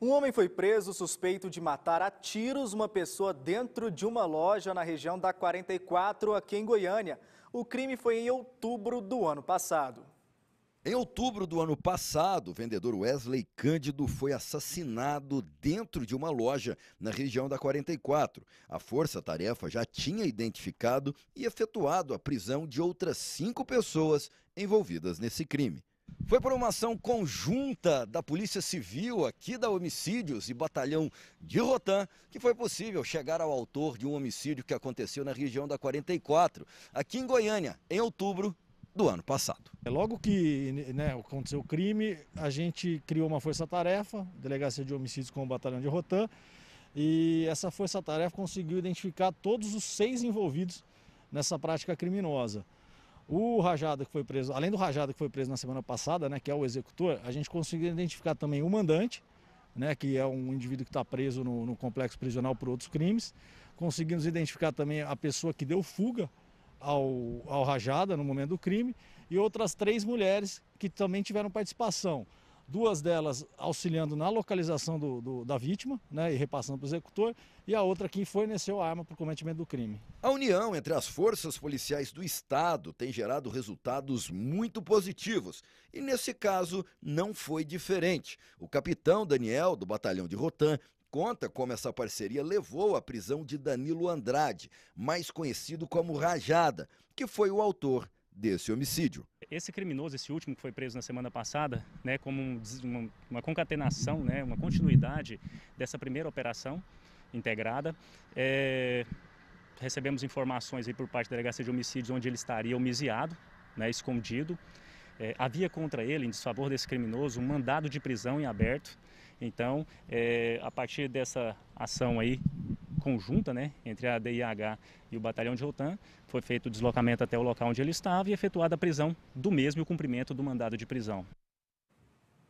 Um homem foi preso suspeito de matar a tiros uma pessoa dentro de uma loja na região da 44, aqui em Goiânia. O crime foi em outubro do ano passado. Em outubro do ano passado, o vendedor Wesley Cândido foi assassinado dentro de uma loja na região da 44. A Força Tarefa já tinha identificado e efetuado a prisão de outras cinco pessoas envolvidas nesse crime. Foi por uma ação conjunta da Polícia Civil aqui da Homicídios e Batalhão de Rotan que foi possível chegar ao autor de um homicídio que aconteceu na região da 44, aqui em Goiânia, em outubro do ano passado. É logo que né, aconteceu o crime, a gente criou uma força-tarefa, Delegacia de Homicídios com o Batalhão de Rotan, e essa força-tarefa conseguiu identificar todos os seis envolvidos nessa prática criminosa. O Rajada que foi preso, além do Rajada que foi preso na semana passada, né, que é o executor, a gente conseguiu identificar também o mandante, né, que é um indivíduo que está preso no, no, complexo prisional por outros crimes. Conseguimos identificar também a pessoa que deu fuga ao, ao Rajada no momento do crime e outras três mulheres que também tiveram participação duas delas auxiliando na localização do, do, da vítima né, e repassando para o executor, e a outra que forneceu a arma para o cometimento do crime. A união entre as forças policiais do Estado tem gerado resultados muito positivos, e nesse caso não foi diferente. O capitão Daniel, do batalhão de Rotan, conta como essa parceria levou à prisão de Danilo Andrade, mais conhecido como Rajada, que foi o autor desse homicídio. Esse criminoso, esse último que foi preso na semana passada, né, como uma, uma, concatenação, né, uma continuidade dessa primeira operação integrada, é, recebemos informações aí por parte da delegacia de homicídios onde ele estaria homiziado, né, escondido. É, havia contra ele, em desfavor desse criminoso, um mandado de prisão em aberto. Então, é, a partir dessa ação aí conjunta né, entre a DIH e o batalhão de Rotan. Foi feito o deslocamento até o local onde ele estava e efetuada a prisão do mesmo e o cumprimento do mandado de prisão.